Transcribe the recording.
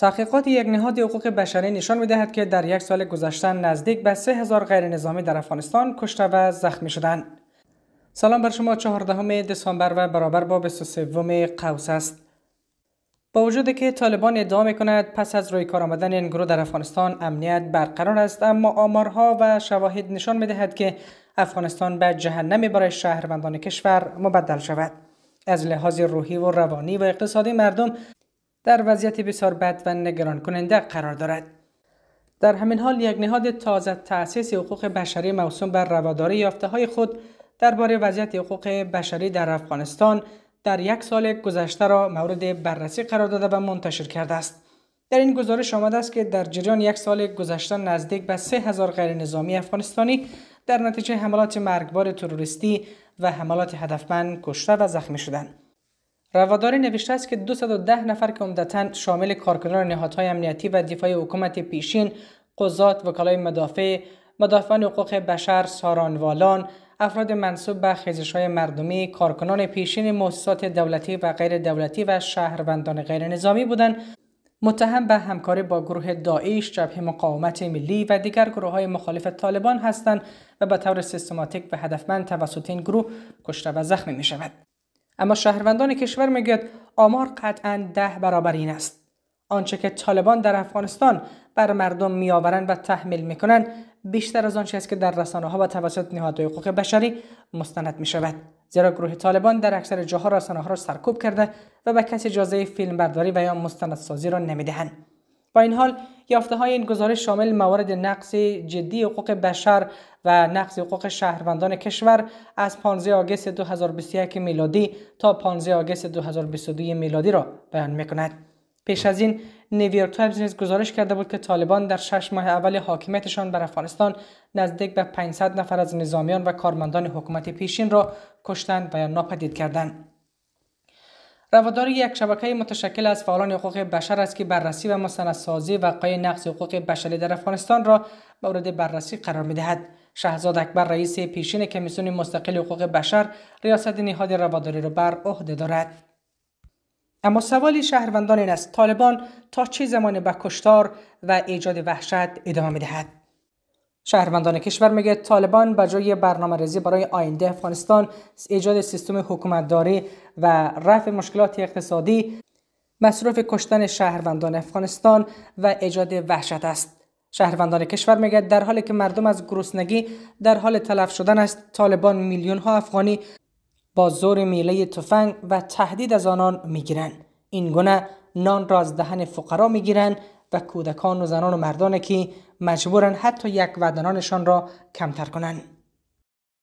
تحقیقات یک نهاد حقوق بشری نشان میدهد که در یک سال گذشته نزدیک به 3000 غیر نظامی در افغانستان کشته و زخمی شدند. سلام بر شما 14 دسامبر و برابر با 23 قوس است. با وجود که طالبان ادعا می کند پس از روی کار آمدن این گروه در افغانستان امنیت برقرار است اما آمارها و شواهد نشان میدهد که افغانستان به جهنمی برای شهروندان کشور مبدل شود. از لحاظ روحی و روانی و اقتصادی مردم در وضعیت بسیار بد و نگران کننده قرار دارد. در همین حال یک نهاد تازه تأسیس حقوق بشری موسوم بر رواداری یافته های خود درباره وضعیت حقوق بشری در افغانستان در یک سال گذشته را مورد بررسی قرار داده و منتشر کرده است. در این گزارش آمده است که در جریان یک سال گذشته نزدیک به 3000 غیر نظامی افغانستانی در نتیجه حملات مرگبار تروریستی و حملات هدفمند کشته و زخمی شدند. رواداری نوشته است که 210 نفر که عمدتا شامل کارکنان نهادهای امنیتی و دفاعی حکومت پیشین قضات وکلای مدافع مدافعان حقوق بشر سارانوالان افراد منصوب به خیزش های مردمی کارکنان پیشین مؤسسات دولتی و غیر دولتی و شهروندان غیر نظامی بودند متهم به همکاری با گروه داعش، جبهه مقاومت ملی و دیگر گروه های مخالف طالبان هستند و به طور سیستماتیک و هدفمند توسط این گروه کشته و زخمی می اما شهروندان کشور میگوید آمار قطعا ده برابر این است آنچه که طالبان در افغانستان بر مردم میآورند و تحمیل میکنند بیشتر از آنچه است که در رسانه ها و توسط نهادهای حقوق بشری مستند می شود زیرا گروه طالبان در اکثر جاها رسانه ها را سرکوب کرده و به کسی اجازه فیلم برداری و یا مستندسازی را نمیدهند با این حال یافته های این گزارش شامل موارد نقص جدی حقوق بشر و نقص حقوق شهروندان کشور از 15 آگست 2021 میلادی تا 15 آگست 2022 میلادی را بیان میکند. پیش از این نیویورک تایمز نیز گزارش کرده بود که طالبان در شش ماه اول حاکمیتشان بر افغانستان نزدیک به 500 نفر از نظامیان و کارمندان حکومت پیشین را کشتند و یا ناپدید کردند. رواداری یک شبکه متشکل از فعالان حقوق بشر است که بررسی و و وقایع نقض حقوق بشری در افغانستان را مورد بررسی قرار میدهد شهزاد اکبر رئیس پیشین کمیسیون مستقل حقوق بشر ریاست نهاد رواداری را بر عهده دارد اما سوال شهروندان این است طالبان تا چه زمان به کشتار و ایجاد وحشت ادامه میدهد شهروندان کشور میگه طالبان به جای برنامه برای آینده افغانستان ایجاد سیستم حکومتداری و رفع مشکلات اقتصادی مصروف کشتن شهروندان افغانستان و ایجاد وحشت است شهروندان کشور میگه در حالی که مردم از گرسنگی در حال تلف شدن است طالبان میلیون ها افغانی با زور میله تفنگ و تهدید از آنان میگیرند این گونه نان را از دهن فقرا میگیرند و کودکان و زنان و مردان که مجبورن حتی یک ودنانشان را کمتر کنند